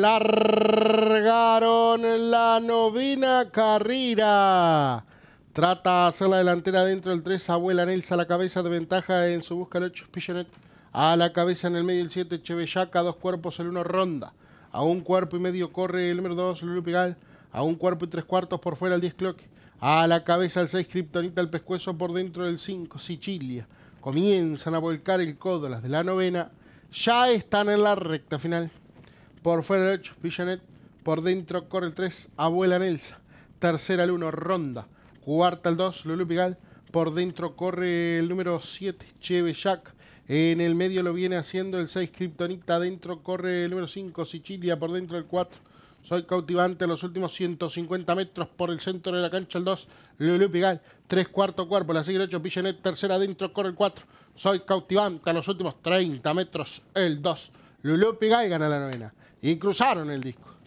Largaron la novena carrera. Trata de hacer la delantera dentro del 3. Abuela Nelsa a la cabeza de ventaja en su busca el 8. Pichonet a la cabeza en el medio el 7. Chevellaca, dos cuerpos, el 1 ronda. A un cuerpo y medio corre el número 2, Pigal A un cuerpo y tres cuartos por fuera el 10 Clock. A la cabeza el 6, Kryptonita, el pescuezo por dentro del 5, Sicilia. Comienzan a volcar el codo las de la novena ya están en la recta final. Por fuera el 8, Villanet. Por dentro corre el 3, Abuela Nelsa. Tercera el 1, Ronda. Cuarta el 2, Lulu Pigal. Por dentro corre el número 7, Cheve Jack. En el medio lo viene haciendo el 6, Kryptonita. Dentro corre el número 5, Sicilia. Por dentro el 4, soy cautivante en los últimos 150 metros por el centro de la cancha, el 2. Lulú Pigal, 3 cuarto cuerpo, la sigue 8. Pichenet, tercera adentro, corre el 4. Soy cautivante a los últimos 30 metros, el 2. Lulú Pigal gana la novena. Y cruzaron el disco.